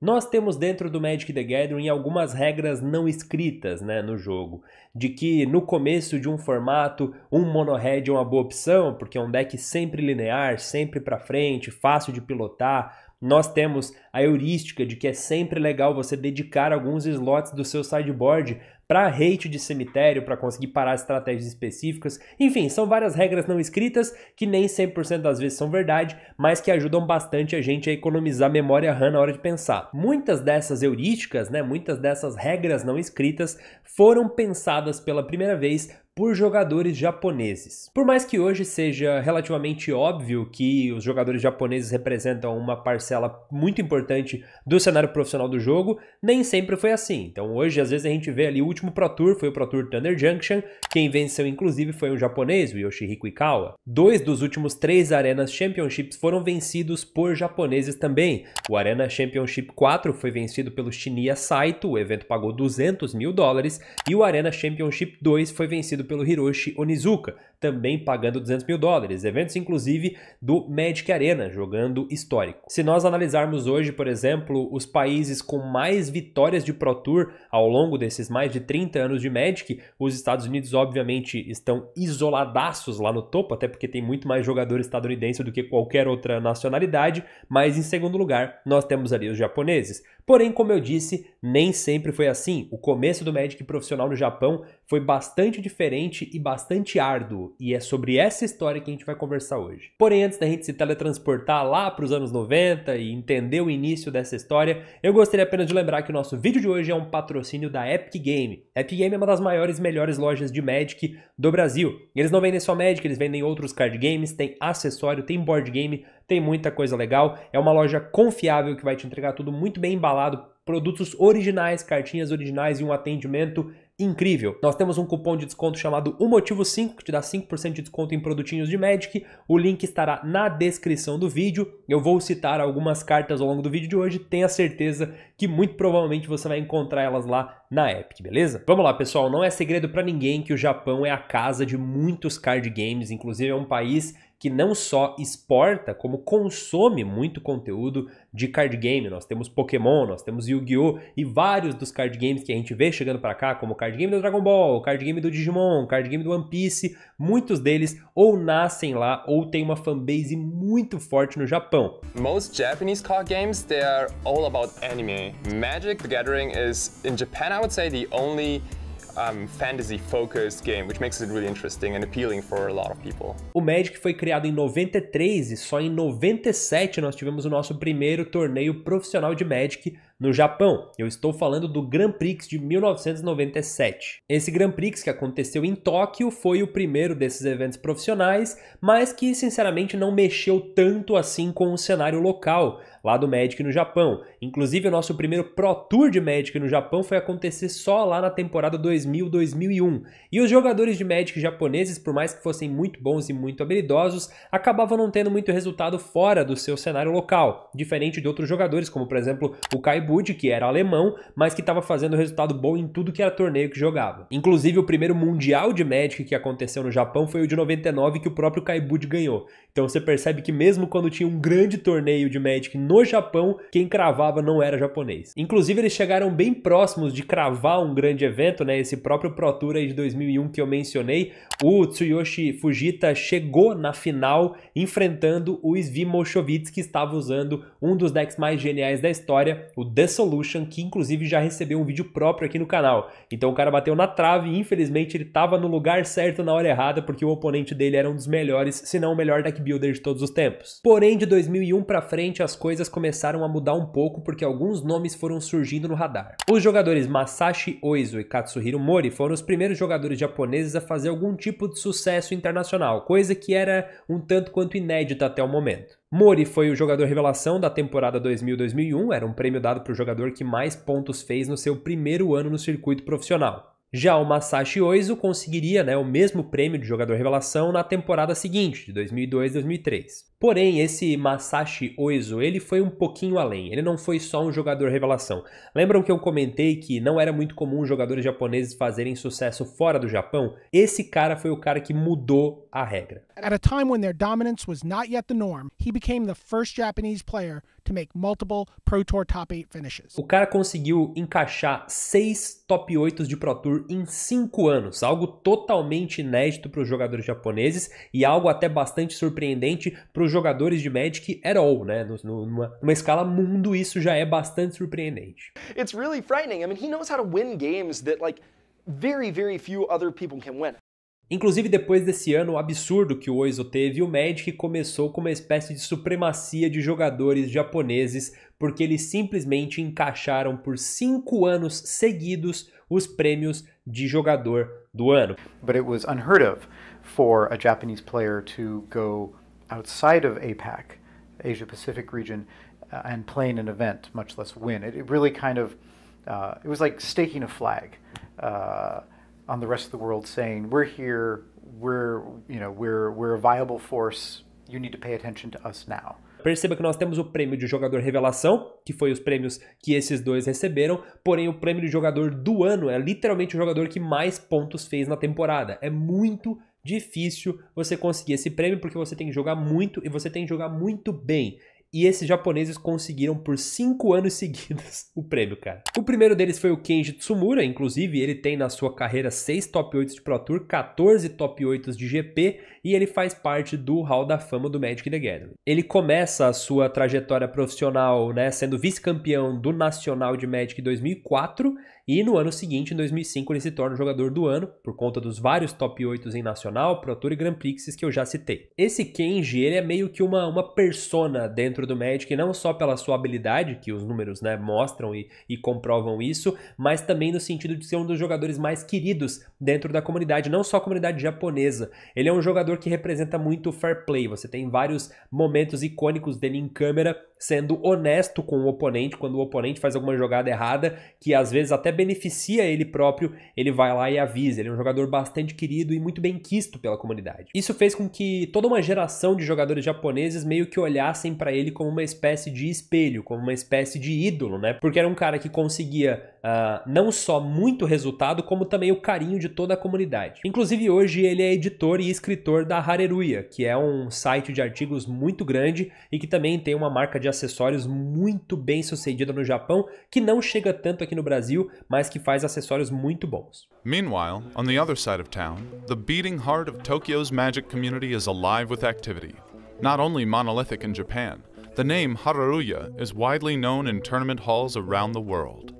Nós temos dentro do Magic the Gathering algumas regras não escritas né, no jogo, de que no começo de um formato um monohead é uma boa opção, porque é um deck sempre linear, sempre para frente, fácil de pilotar. Nós temos a heurística de que é sempre legal você dedicar alguns slots do seu sideboard para hate de cemitério, para conseguir parar estratégias específicas. Enfim, são várias regras não escritas que nem 100% das vezes são verdade, mas que ajudam bastante a gente a economizar memória RAM na hora de pensar. Muitas dessas heurísticas, né, muitas dessas regras não escritas foram pensadas pela primeira vez por jogadores japoneses. Por mais que hoje seja relativamente óbvio que os jogadores japoneses representam uma parcela muito importante do cenário profissional do jogo, nem sempre foi assim. Então hoje às vezes a gente vê ali o último Pro Tour foi o Pro Tour Thunder Junction, quem venceu inclusive foi um japonês, o Yoshihiko Ikawa. Dois dos últimos três Arenas Championships foram vencidos por japoneses também. O Arena Championship 4 foi vencido pelo Shinya Saito, o evento pagou 200 mil dólares, e o Arena Championship 2 foi vencido pelo Hiroshi Onizuka, também pagando 200 mil dólares, eventos inclusive do Magic Arena, jogando histórico. Se nós analisarmos hoje, por exemplo, os países com mais vitórias de Pro Tour ao longo desses mais de 30 anos de Magic, os Estados Unidos obviamente estão isoladaços lá no topo, até porque tem muito mais jogador estadunidense do que qualquer outra nacionalidade, mas em segundo lugar, nós temos ali os japoneses. Porém, como eu disse, nem sempre foi assim. O começo do Magic profissional no Japão foi bastante diferente e bastante árduo e é sobre essa história que a gente vai conversar hoje. Porém, antes da gente se teletransportar lá para os anos 90 e entender o início dessa história, eu gostaria apenas de lembrar que o nosso vídeo de hoje é um patrocínio da Epic Game. Epic Game é uma das maiores e melhores lojas de Magic do Brasil. Eles não vendem só Magic, eles vendem outros card games, tem acessório, tem board game, tem muita coisa legal. É uma loja confiável que vai te entregar tudo muito bem embalado, produtos originais, cartinhas originais e um atendimento incrível. Nós temos um cupom de desconto chamado O Motivo 5, que te dá 5% de desconto em produtinhos de Magic. O link estará na descrição do vídeo. Eu vou citar algumas cartas ao longo do vídeo de hoje. Tenha certeza que muito provavelmente você vai encontrar elas lá na Epic, beleza? Vamos lá, pessoal, não é segredo para ninguém que o Japão é a casa de muitos card games, inclusive é um país que não só exporta, como consome muito conteúdo de card game. Nós temos Pokémon, nós temos Yu-Gi-Oh! e vários dos card games que a gente vê chegando para cá, como o card game do Dragon Ball, o card game do Digimon, o card game do One Piece. Muitos deles ou nascem lá ou têm uma fanbase muito forte no Japão. Most Japanese card games, they are all about anime. Magic the Gathering is in Japan I would say the only Um, fantasy focused game, which makes it really interesting and appealing for a lot of people. O Magic foi criado em 93 e só em 97 nós tivemos o nosso primeiro torneio profissional de Magic no Japão. Eu estou falando do Grand Prix de 1997. Esse Grand Prix que aconteceu em Tóquio foi o primeiro desses eventos profissionais, mas que sinceramente não mexeu tanto assim com o cenário local lá do Magic no Japão. Inclusive, o nosso primeiro Pro Tour de Magic no Japão foi acontecer só lá na temporada 2000-2001. E os jogadores de Magic japoneses, por mais que fossem muito bons e muito habilidosos, acabavam não tendo muito resultado fora do seu cenário local, diferente de outros jogadores, como por exemplo o Kai que era alemão, mas que estava fazendo resultado bom em tudo que era torneio que jogava. Inclusive, o primeiro Mundial de Magic que aconteceu no Japão foi o de 99, que o próprio Kaibud ganhou. Então você percebe que mesmo quando tinha um grande torneio de Magic no Japão, quem cravava não era japonês. Inclusive, eles chegaram bem próximos de cravar um grande evento, né? Esse próprio Pro Tour de 2001 que eu mencionei, o Tsuyoshi Fujita chegou na final enfrentando o Svi Moshovitz, que estava usando um dos decks mais geniais da história, o The Solution, que inclusive já recebeu um vídeo próprio aqui no canal. Então o cara bateu na trave e infelizmente ele estava no lugar certo na hora errada, porque o oponente dele era um dos melhores, se não o melhor deck builder de todos os tempos. Porém, de 2001 para frente as coisas começaram a mudar um pouco porque alguns nomes foram surgindo no radar. Os jogadores Masashi Oizo e Katsuhiro Mori foram os primeiros jogadores japoneses a fazer algum tipo de sucesso internacional, coisa que era um tanto quanto inédita até o momento. Mori foi o jogador revelação da temporada 2000-2001, era um prêmio dado para o jogador que mais pontos fez no seu primeiro ano no circuito profissional. Já o Masashi Oizo conseguiria né, o mesmo prêmio de jogador revelação na temporada seguinte, de 2002-2003. Porém, esse Masashi Oizo, ele foi um pouquinho além. Ele não foi só um jogador revelação. Lembram que eu comentei que não era muito comum jogadores japoneses fazerem sucesso fora do Japão? Esse cara foi o cara que mudou a regra. At a time when their dominance was not yet the norm, he became the first Japanese player to make multiple Pro Tour top 8 finishes. O cara conseguiu encaixar seis top 8 de Pro Tour em cinco anos, algo totalmente inédito para os jogadores japoneses e algo até bastante surpreendente para pelos jogadores de Magic at all, né? Numa, numa escala mundo, isso já é bastante surpreendente. It's really frightening. I mean, he knows how to win games that like very, very few other people can win. Inclusive, depois desse ano absurdo que o Oizo teve, o Magic começou com uma espécie de supremacia de jogadores japoneses, porque eles simplesmente encaixaram por cinco anos seguidos os prêmios de jogador do ano. Mas foi was unheard of for a Japanese player to go outside of APAC, Asia Pacific region, uh, and playing an event, much less win. It, it really kind of, uh, it was like staking a flag uh, on the rest of the world, saying we're here, we're you know we're we're a viable force. You need to pay attention to us now. Perceba que nós temos o prêmio de jogador revelação, que foi os prêmios que esses dois receberam, porém o prêmio de jogador do ano é literalmente o jogador que mais pontos fez na temporada. É muito difícil você conseguir esse prêmio porque você tem que jogar muito e você tem que jogar muito bem. E esses japoneses conseguiram por cinco anos seguidos o prêmio, cara. O primeiro deles foi o Kenji Tsumura, inclusive ele tem na sua carreira seis top 8 de Pro Tour, 14 top 8 de GP e ele faz parte do Hall da Fama do Magic the Gathering. Ele começa a sua trajetória profissional, né, sendo vice-campeão do Nacional de Magic 2004 e no ano seguinte, em 2005, ele se torna o jogador do ano, por conta dos vários top 8 em Nacional, Pro Tour e Grand Prix que eu já citei. Esse Kenji, ele é meio que uma, uma persona dentro do Magic, não só pela sua habilidade, que os números né, mostram e, e comprovam isso, mas também no sentido de ser um dos jogadores mais queridos dentro da comunidade, não só a comunidade japonesa. Ele é um jogador que representa muito o fair play, você tem vários momentos icônicos dele em câmera, sendo honesto com o oponente, quando o oponente faz alguma jogada errada, que às vezes até beneficia ele próprio, ele vai lá e avisa. Ele é um jogador bastante querido e muito bem quisto pela comunidade. Isso fez com que toda uma geração de jogadores japoneses meio que olhassem para ele como uma espécie de espelho, como uma espécie de ídolo, né? Porque era um cara que conseguia uh, não só muito resultado, como também o carinho de toda a comunidade. Inclusive hoje ele é editor e escritor da Hareruia, que é um site de artigos muito grande e que também tem uma marca de acessórios muito bem sucedida no Japão, que não chega tanto aqui no Brasil, mas que faz acessórios muito bons. Meanwhile, on the other side of town, the beating heart of Tokyo's magic community is alive with activity. Not only monolithic in Japan, the name Hararuya is widely known in tournament halls around the world.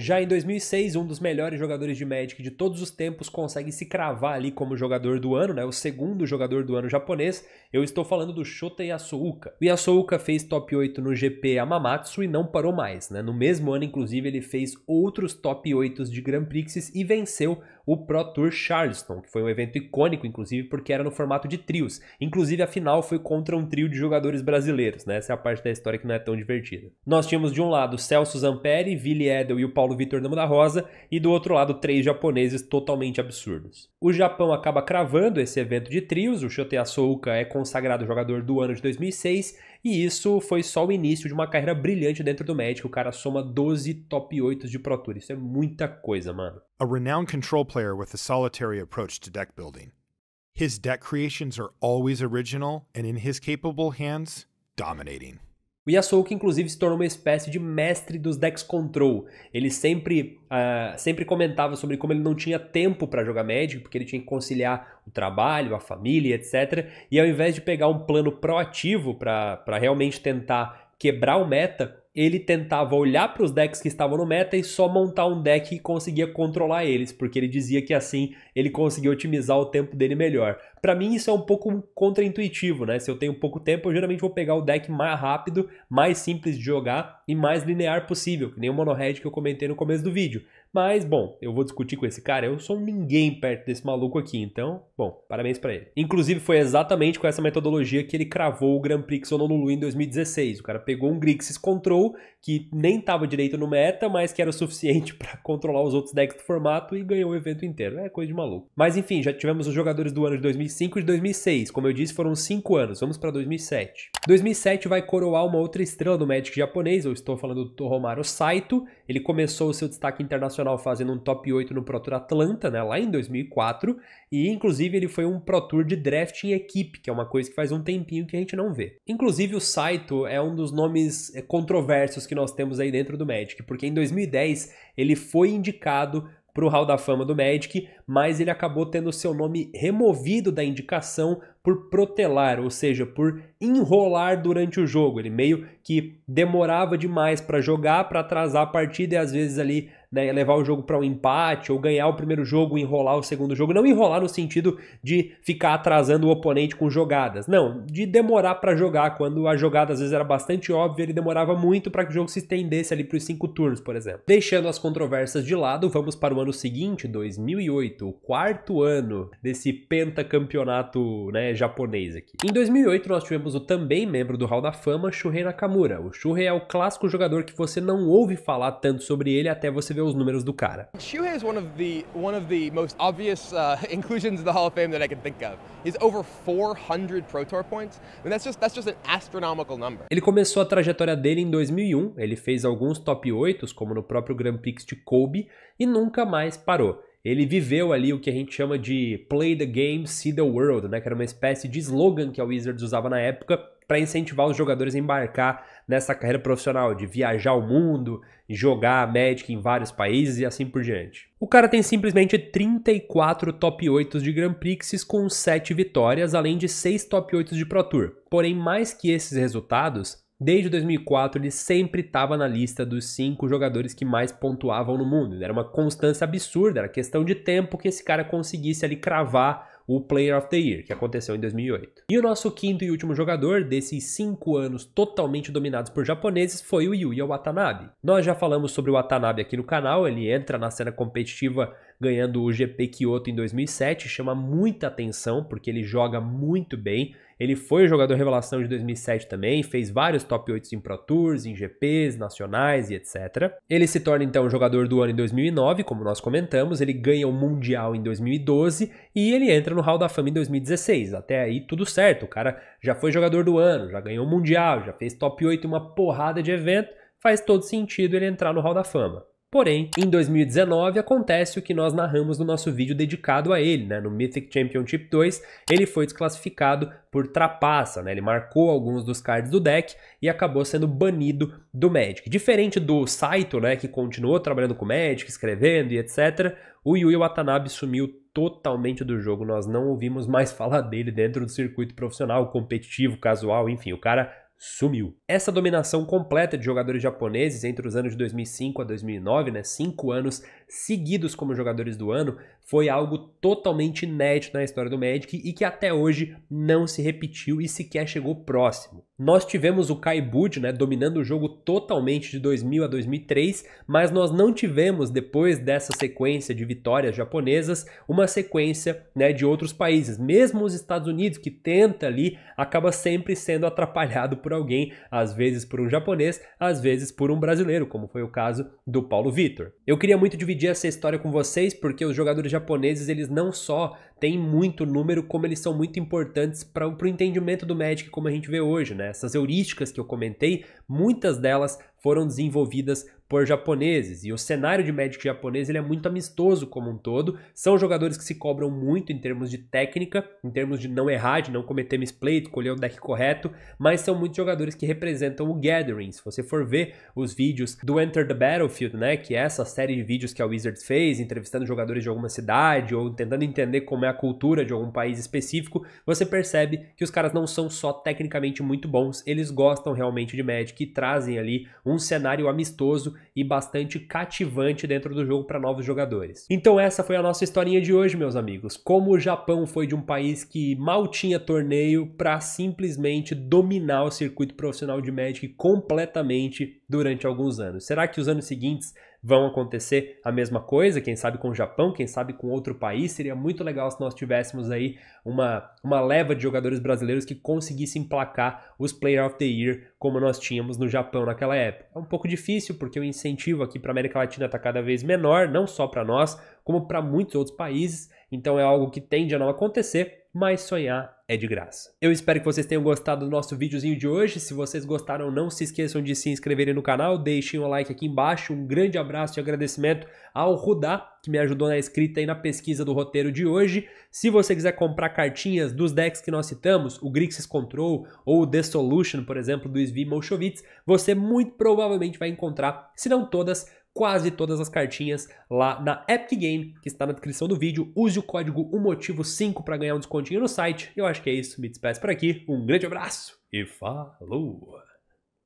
Já em 2006, um dos melhores jogadores de Magic de todos os tempos consegue se cravar ali como jogador do ano, né? O segundo jogador do ano japonês. Eu estou falando do Shota Yasuuka. O fez top 8 no GP Amamatsu e não parou mais, né? No mesmo ano, inclusive, ele fez outros top 8 de Grand Prix e venceu o Pro Tour Charleston, que foi um evento icônico, inclusive, porque era no formato de trios. Inclusive, a final foi contra um trio de jogadores brasileiros, né? Essa é a parte da história que não é tão divertida. Nós tínhamos de um lado Celso Zamperi, Vili Edel e o Paulo Vitor Damo da Rosa, e do outro lado três japoneses totalmente absurdos. O Japão acaba cravando esse evento de trios, o Shotei Asouka é consagrado jogador do ano de 2006 e isso foi só o início de uma carreira brilhante dentro do Magic. O cara soma 12 top 8 de Pro Tour. Isso é muita coisa, mano. A renowned control player with a solitary approach to deck building. His deck creations are always original and in his capable hands, dominating. O Yasuoka, inclusive, se tornou uma espécie de mestre dos decks control. Ele sempre, uh, sempre comentava sobre como ele não tinha tempo para jogar Magic, porque ele tinha que conciliar o trabalho, a família, etc. E ao invés de pegar um plano proativo para realmente tentar quebrar o meta, ele tentava olhar para os decks que estavam no meta e só montar um deck que conseguia controlar eles, porque ele dizia que assim ele conseguia otimizar o tempo dele melhor. Para mim isso é um pouco contraintuitivo, né? Se eu tenho pouco tempo, eu geralmente vou pegar o deck mais rápido, mais simples de jogar e mais linear possível, que nem o mono red que eu comentei no começo do vídeo. Mas, bom, eu vou discutir com esse cara, eu sou ninguém perto desse maluco aqui, então, bom, parabéns para ele. Inclusive, foi exatamente com essa metodologia que ele cravou o Grand Prix Honolulu em 2016. O cara pegou um Grixis Control, que nem tava direito no meta, mas que era o suficiente para controlar os outros decks do formato e ganhou o evento inteiro. É coisa de maluco. Mas enfim, já tivemos os jogadores do ano de 2005 e de 2006. Como eu disse, foram 5 anos. Vamos para 2007. 2007 vai coroar uma outra estrela do Magic japonês, eu estou falando do Toromaru Saito. Ele começou o seu destaque internacional fazendo um top 8 no Pro Tour Atlanta, né, lá em 2004, e inclusive ele foi um Pro Tour de draft em equipe, que é uma coisa que faz um tempinho que a gente não vê. Inclusive o Saito é um dos nomes eh, controversos que nós temos aí dentro do Magic, porque em 2010 ele foi indicado para o Hall da Fama do Magic, mas ele acabou tendo seu nome removido da indicação por protelar, ou seja, por enrolar durante o jogo. Ele meio que demorava demais para jogar, para atrasar a partida e às vezes ali né, levar o jogo para um empate ou ganhar o primeiro jogo, enrolar o segundo jogo. Não enrolar no sentido de ficar atrasando o oponente com jogadas, não, de demorar para jogar quando a jogada às vezes era bastante óbvia, ele demorava muito para que o jogo se estendesse ali para os cinco turnos, por exemplo. Deixando as controvérsias de lado, vamos para o ano seguinte, 2008, o quarto ano desse pentacampeonato né, japonês aqui. Em 2008 nós tivemos o também membro do Hall da Fama, Shuhei Nakamura. O Shuhei é o clássico jogador que você não ouve falar tanto sobre ele até você ver os números do cara. Shohei is one of the one of the most obvious uh, inclusions in the Hall of Fame that I can think of. He's over 400 Pro Tour points. I mean, that's just that's just an astronomical number. Ele começou a trajetória dele em 2001, ele fez alguns top 8, como no próprio Grand Prix de Kobe, e nunca mais parou. Ele viveu ali o que a gente chama de play the game, see the world, né, que era uma espécie de slogan que a Wizards usava na época para incentivar os jogadores a embarcar nessa carreira profissional, de viajar o mundo, jogar Magic em vários países e assim por diante. O cara tem simplesmente 34 top 8 de Grand Prix com 7 vitórias, além de 6 top 8 de Pro Tour. Porém, mais que esses resultados, Desde 2004, ele sempre estava na lista dos cinco jogadores que mais pontuavam no mundo. Era uma constância absurda, era questão de tempo que esse cara conseguisse ali cravar o Player of the Year, que aconteceu em 2008. E o nosso quinto e último jogador desses cinco anos totalmente dominados por japoneses foi o Yuya Watanabe. Nós já falamos sobre o Watanabe aqui no canal, ele entra na cena competitiva ganhando o GP Kyoto em 2007, chama muita atenção porque ele joga muito bem. Ele foi o jogador revelação de 2007 também, fez vários top 8 em Pro Tours, em GPs, nacionais e etc. Ele se torna então o jogador do ano em 2009, como nós comentamos, ele ganha o Mundial em 2012 e ele entra no Hall da Fama em 2016. Até aí tudo certo, o cara já foi jogador do ano, já ganhou o Mundial, já fez top 8 em uma porrada de evento, faz todo sentido ele entrar no Hall da Fama. Porém, em 2019 acontece o que nós narramos no nosso vídeo dedicado a ele, né? No Mythic Championship 2, ele foi desclassificado por trapaça, né? Ele marcou alguns dos cards do deck e acabou sendo banido do Magic. Diferente do Saito, né, que continuou trabalhando com o Magic, escrevendo e etc, o Yui Watanabe sumiu totalmente do jogo. Nós não ouvimos mais falar dele dentro do circuito profissional, competitivo, casual, enfim. O cara sumiu. Essa dominação completa de jogadores japoneses entre os anos de 2005 a 2009, né, cinco anos seguidos como jogadores do ano foi algo totalmente inédito na história do Magic e que até hoje não se repetiu e sequer chegou próximo. Nós tivemos o Kai Bud, né, dominando o jogo totalmente de 2000 a 2003, mas nós não tivemos depois dessa sequência de vitórias japonesas uma sequência, né, de outros países. Mesmo os Estados Unidos que tenta ali acaba sempre sendo atrapalhado por alguém, às vezes por um japonês, às vezes por um brasileiro, como foi o caso do Paulo Vitor. Eu queria muito dividir dividir essa história com vocês porque os jogadores japoneses eles não só têm muito número, como eles são muito importantes para o entendimento do Magic como a gente vê hoje, né? Essas heurísticas que eu comentei, muitas delas foram desenvolvidas por japoneses. E o cenário de Magic japonês ele é muito amistoso como um todo. São jogadores que se cobram muito em termos de técnica, em termos de não errar, de não cometer misplay, colher o deck correto, mas são muitos jogadores que representam o Gathering. Se você for ver os vídeos do Enter the Battlefield, né, que é essa série de vídeos que a Wizards fez, entrevistando jogadores de alguma cidade ou tentando entender como é a cultura de algum país específico, você percebe que os caras não são só tecnicamente muito bons, eles gostam realmente de Magic e trazem ali um cenário amistoso e bastante cativante dentro do jogo para novos jogadores. Então essa foi a nossa historinha de hoje, meus amigos. Como o Japão foi de um país que mal tinha torneio para simplesmente dominar o circuito profissional de Magic completamente durante alguns anos. Será que os anos seguintes vão acontecer a mesma coisa, quem sabe com o Japão, quem sabe com outro país. Seria muito legal se nós tivéssemos aí uma, uma leva de jogadores brasileiros que conseguissem emplacar os Player of the Year como nós tínhamos no Japão naquela época. É um pouco difícil porque o incentivo aqui para a América Latina está cada vez menor, não só para nós, como para muitos outros países. Então é algo que tende a não acontecer, mas sonhar é de graça. Eu espero que vocês tenham gostado do nosso videozinho de hoje. Se vocês gostaram, não se esqueçam de se inscreverem no canal, deixem um like aqui embaixo. Um grande abraço e agradecimento ao Rudá, que me ajudou na escrita e na pesquisa do roteiro de hoje. Se você quiser comprar cartinhas dos decks que nós citamos, o Grixis Control ou o The Solution, por exemplo, do Svi Molchovitz, você muito provavelmente vai encontrar, se não todas, quase todas as cartinhas lá na Epic Game, que está na descrição do vídeo. Use o código UMOTIVO5 para ganhar um descontinho no site. Eu acho que é isso. Me despeço por aqui. Um grande abraço e falou!